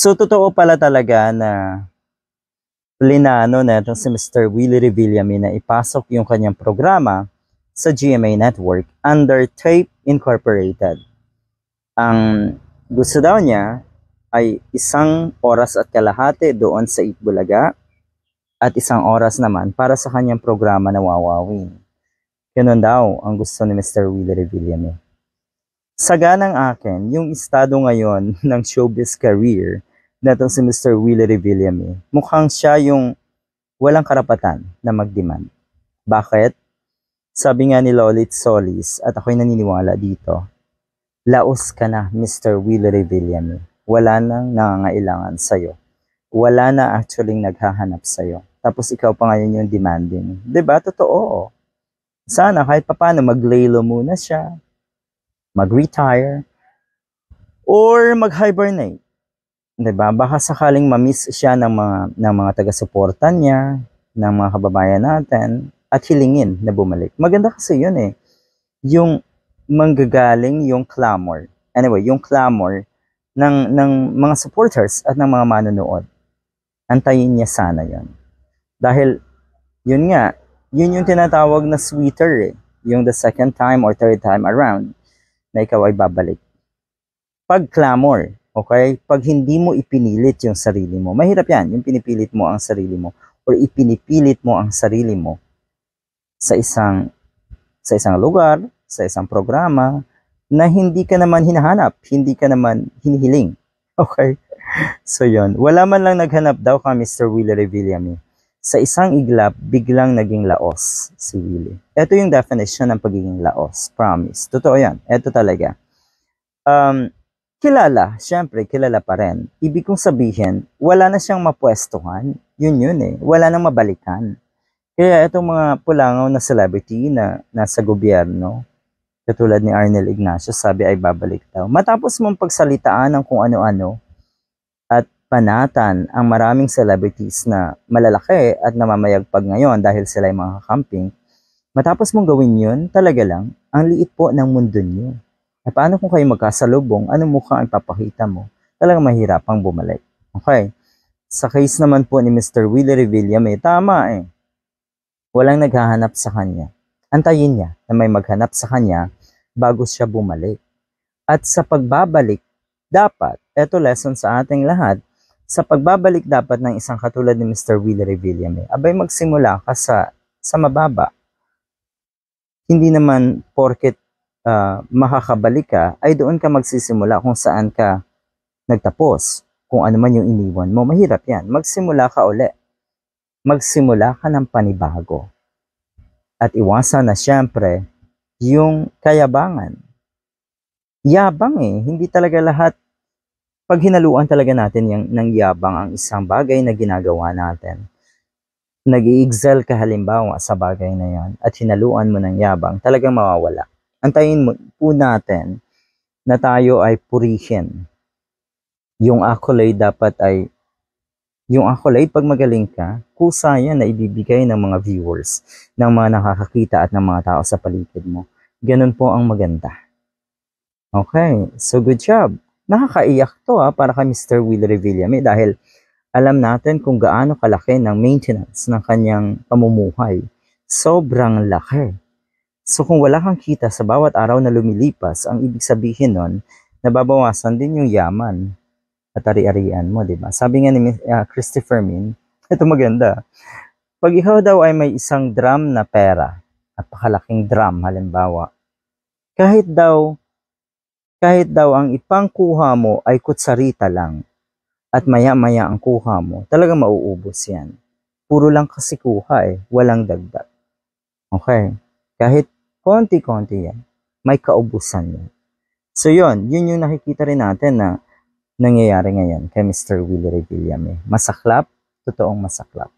So, totoo pala talaga na plinano na itong si Mr. Willie Revillame na ipasok yung kanyang programa sa GMA Network under Tape Incorporated. Ang gusto daw niya ay isang oras at kalahati doon sa Itbulaga at isang oras naman para sa kanyang programa na wawawin. Ganun daw ang gusto ni Mr. Willie Revillame. Sa ganang akin, yung estado ngayon ng showbiz career na itong si Mr. Willie Revillame, mukhang siya yung walang karapatan na mag-demand. Bakit? Sabi nga ni Lolit Solis at ako'y naniniwala dito, laos ka na Mr. Willie Revillame. Wala nang nangangailangan sa'yo. Wala na actually naghahanap sa'yo. Tapos ikaw pa ngayon yung demanding. ba diba? Totoo. Sana kahit papano low muna siya, mag-retire, or mag-hibernate 'di ba? Baka sakaling ma-miss siya ng mga ng mga taga-suporta niya, ng mga kababayan natin at hilingin na bumalik. Maganda kasi 'yun eh. Yung manggagaling yung clamor. Anyway, yung clamor ng ng mga supporters at ng mga manonood. Antayin niya sana 'yon. Dahil 'yun nga, 'yun yung tinatawag na sweeter eh. Yung the second time or third time around na ikaw ay babalik. Pag clamor, Okay? Pag hindi mo ipinilit yung sarili mo, mahirap yan, yung pinipilit mo ang sarili mo or ipinipilit mo ang sarili mo sa isang sa isang lugar, sa isang programa na hindi ka naman hinahanap, hindi ka naman hinihiling. Okay? So yon. Wala man lang naghanap daw ka Mr. Willie Revillame. Sa isang iglap, biglang naging laos si Willie. Ito yung definition ng pagiging laos. Promise. Totoo yan. Ito talaga. Um, kilala, syempre, kilala pa rin. Ibig kong sabihin, wala na siyang mapwestuhan. Yun yun eh. Wala nang mabalikan. Kaya itong mga pulangaw na celebrity na nasa gobyerno, katulad ni Arnel Ignacio, sabi ay babalik daw. Matapos mong pagsalitaan ng kung ano-ano at panatan ang maraming celebrities na malalaki at namamayagpag ngayon dahil sila ay mga camping, matapos mong gawin yun, talaga lang, ang liit po ng mundo niyo. Eh paano kung kayo magkasalubong, ano mukha ang papakita mo? Talagang mahirap ang bumalik. Okay. Sa case naman po ni Mr. Willie Revilla, may tama eh. Walang naghahanap sa kanya. Antayin niya na may maghanap sa kanya bago siya bumalik. At sa pagbabalik, dapat, eto lesson sa ating lahat, sa pagbabalik dapat ng isang katulad ni Mr. Willie Revilla, may abay magsimula ka sa, sa mababa. Hindi naman porket uh, makakabalik ka, ay doon ka magsisimula kung saan ka nagtapos. Kung ano man yung iniwan mo, mahirap yan. Magsimula ka uli. Magsimula ka ng panibago. At iwasan na siyempre yung kayabangan. Yabang eh, hindi talaga lahat pag hinaluan talaga natin yung, ng yabang ang isang bagay na ginagawa natin. Nag-i-excel ka halimbawa sa bagay na yan at hinaluan mo ng yabang, talagang mawawala antayin mo, po natin na tayo ay purihin. Yung accolade dapat ay, yung accolade pag magaling ka, kusa na ibibigay ng mga viewers, ng mga nakakakita at ng mga tao sa paligid mo. Ganun po ang maganda. Okay, so good job. Nakakaiyak to ha, ah, para kay Mr. Will Revillame dahil alam natin kung gaano kalaki ng maintenance ng kanyang pamumuhay. Sobrang laki. So kung wala kang kita sa bawat araw na lumilipas, ang ibig sabihin nun, nababawasan din yung yaman at ari-arian mo, di ba? Sabi nga ni uh, Christopher Min, ito maganda. Pag ikaw daw ay may isang drum na pera, napakalaking drum halimbawa, kahit daw kahit daw ang ipangkuha mo ay kutsarita lang at maya-maya ang kuha mo, talagang mauubos yan. Puro lang kasi kuha eh, walang dagdag. Okay? Kahit Konti-konti yan. May kaubusan yan. So yun, yun yung nakikita rin natin na nangyayari ngayon kay Mr. Willie Revillame. Masaklap, totoong masaklap.